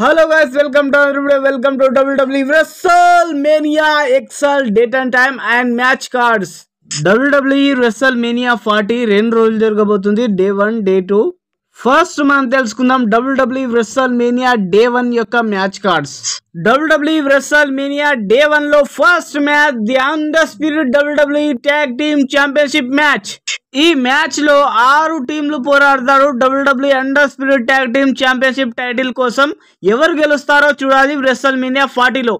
Hello guys welcome welcome to XL date and time and match cards W W WrestleMania फारे रेल जरूर day one day two first మనం తెలుసుకుందాం WW WrestleMania day one యొక్క match cards WW WrestleMania day one లో first match the undisputed WW tag team championship match ఈ match లో ఆరు టీంలు పోరాడతారు WW undisputed tag team championship title కోసం ఎవరు గెలుస్తారో చూడాలి WrestleMania ఫార్టీలో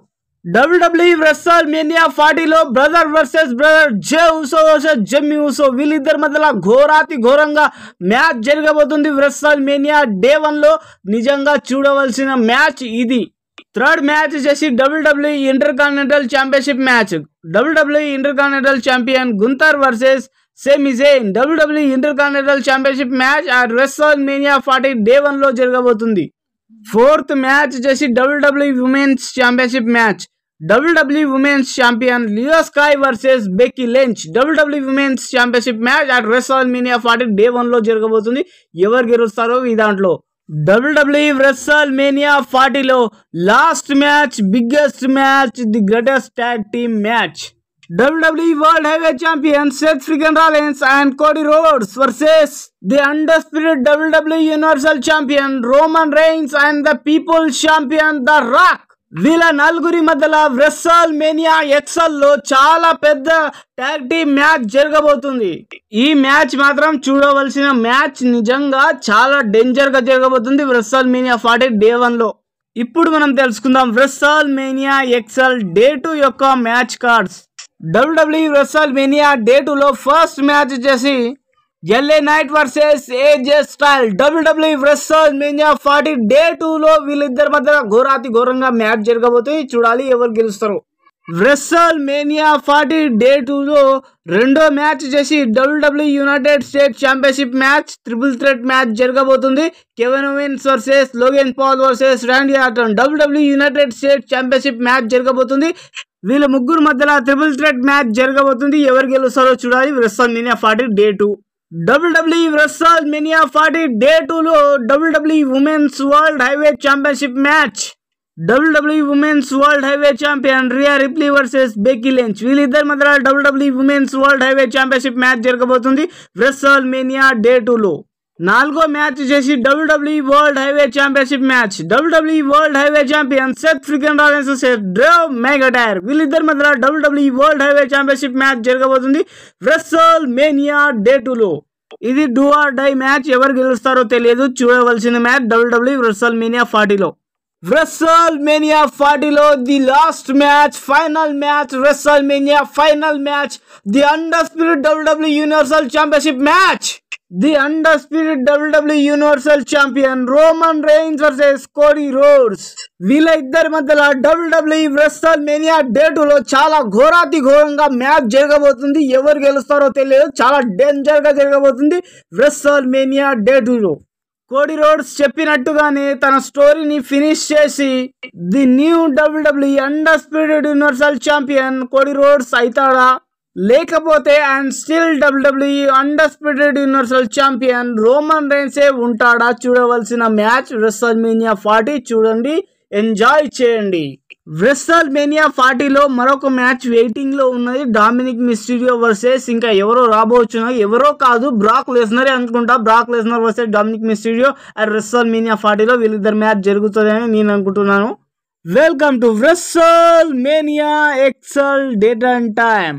WW WrestleMania ఫార్టీలో brother versus brother Jey Uso versus Jimmy Uso వీళ్ళిద్దరి మధ్యలో ఘోరాతి ఘోరంగా మ్యాచ్ జరగబోతుంది రెస్సల్ మేనియా డే వన్లో నిజంగా చూడవలసిన మ్యాచ్ ఇది థర్డ్ మ్యాచ్ వచ్చేసి WW intercontinental championship match WW intercontinental champion Gunther versus Sami Zayn WW intercontinental championship match ఆ రెస్సల్ మేనియా ఫార్టీ డే వన్లో జరగబోతుంది ఫోర్త్ మ్యాచ్ వచ్చేసి WW women's championship match WW women's champion Iyo versus Becky Lynch WW women's championship match at WrestleMania forty day వన్లో జరగబోతుంది ఎవరు గెలుస్తారో ఈ దాంట్లో డబ్ల్యూడబ్ల్యూ రెస్సల్ మీనియా ఫార్టీలో last match biggest match the greatest tag team match WW world heavyweight champion Seth Freakin Rollins and Cody Rhodes versus the undisputed WW universal champion Roman Reigns and the people's champion the Rock వీళ్ళ నలుగురి మధ్యలో వ్రెస్సల్ mania లో చాలా పెద్ద tag match జరగబోతుంది ఈ match మాత్రం చూడవలసిన మ్యాచ్ నిజంగా చాలా గా జరగబోతుంది వ్రెస్సల్ మేనియా ఫార్టీ డే వన్లో ఇప్పుడు మనం తెలుసుకుందాం WrestleMania XL day two యొక్క match cards WW e WrestleMania day టూలో ఫస్ట్ మ్యాచ్ చేసి LA Knight versus AJ Styles WW WrestleMania forty day టూలో వీళ్ళిద్దరి మధ్య ఘోరాతి ఘోరంగా మ్యాచ్ జరగబోతుంది చూడాలి ఎవరు గెలుస్తారు వ్రెస్సల్ మేనియా ఫార్టీ డే టూలో రెండో మ్యాచ్ చేసి WW United States championship match triple threat match జరగబోతుంది Kevin Owens versus Logan Paul versus Randy Orton WW United States championship match జరగబోతుంది వీళ్ళ ముగ్గురు మధ్యలో ట్రిపుల్ థ్రెట్ మ్యాచ్ జరగబోతుంది ఎవరు గెలుస్తారో చూడాలి WrestleMania forty day two WW WrestleMania forty day టూలో WW women's world heavyweight championship match WW women's world heavyweight champion Rhea Ripley versus Becky Lynch వీళ్ళిద్దరి మధ్య WW women's world heavyweight championship match జరగబోతుంది WrestleMania day టూలో నాలుగో match చేసి WW world heavyweight championship match WW world heavyweight champion Seth Freakin Rollins Drew McIntyre వీళ్ళిద్దరి మధ్య WW world heavyweight championship match జరగబోతుంది రెస్సల్ mania day టూలో ఇది do or die match ఎవరు గెలుస్తారో తెలియదు చూడవలసిన మ్యాచ్ డబ్ల్యూడబ్ల్యూ రెస్సల్ మేనియా ఫార్టీలో రెస్సల్ మేనియా ఫార్టీలో the last match final match WrestleMania final match the undisputed WW universal championship match the under undisputed WW universal champion Roman Reigns versus Cody Rhodes వీళ్ళ ఇద్దరి మధ్యలో W W వ్రెస్టల్ mania day టూలో చాలా ఘోరాతి ఘోరంగా match జరగబోతుంది ఎవరు గెలుస్తారో తెలియదు చాలా డేంజర్గా జరగబోతుంది వ్రెస్టల్ మేనియా డే డేటులో కోడి రోడ్స్ చెప్పినట్టుగానే తన స్టోరీని ఫినిష్ చేసి the new WW undisputed universal champion Cody Rhodes అవుతాడా లేకపోతే and still WWE undisputed universal champion Roman రేన్సే ఉంటాడా చూడవలసిన మ్యాచ్ రెస్సల్ మీనియా ఫార్టీ చూడండి ఎంజాయ్ చేయండి రెస్సల్ మేనియా ఫార్టీలో మరొక మ్యాచ్ వెయిటింగ్లో ఉన్నది డామినిక్ మిస్టీరియో వర్సెస్ ఇంకా ఎవరో రాబోచున్నా ఎవరో కాదు బ్రాక్ లెస్నరే అనుకుంటా Brock Lesnar versus Dominik Mysterio and WrestleMania ఫార్టీలో వీళ్ళిద్దరు మ్యాచ్ జరుగుతుందని నేను అనుకుంటున్నాను welcome to WrestleMania XL date and time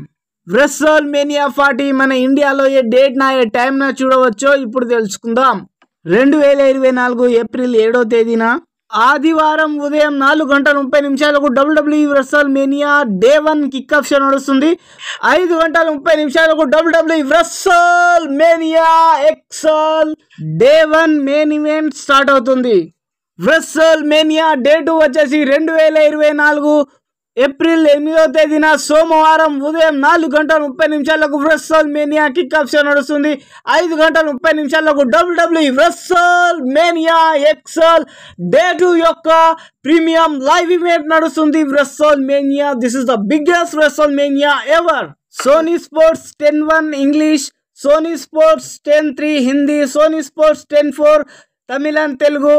WrestleMania forty మన ఇండియాలో ఏ డేట్ నా ఏ నా చూడవచ్చో ఇప్పుడు తెలుసుకుందాం రెండు వేల ఇరవై నాలుగు ఏప్రిల్ ఏడో తేదీన ఆదివారం ఉదయం నాలుగు గంటల ముప్పై నిమిషాలకు WW WrestleMania day one kick off show నడుస్తుంది ఐదు గంటల ముప్పై నిమిషాలకు WW WrestleMania XL day one main event start అవుతుంది వ్రెస్సోల్ మేనియా డే టూ వచ్చేసి రెండు వేల ఇరవై నాలుగు ఏప్రిల్ ఎనిమిదో తేదీన సోమవారం ఉదయం నాలుగు గంటల ముప్పై నిమిషాలకు WrestleMania kick off show నడుస్తుంది ఐదు గంటల ముప్పై నిమిషాలకు WW WrestleMania XL day two యొక్క ప్రీమియం లైవ్ ఈవెంట్ నడుస్తుంది WrestleMania this is the biggest WrestleMania ever Sony Sports Ten one English Sony Sports Ten three Hindi Sony Sports Ten four తమిళం Telugu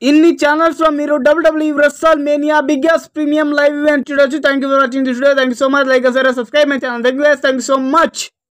in the channel from Miro WWE WrestleMania biggest premium live event today. Thank you for watching this video. Thank you so much. Like, share, subscribe my channel. Thank you guys. Thank you so much.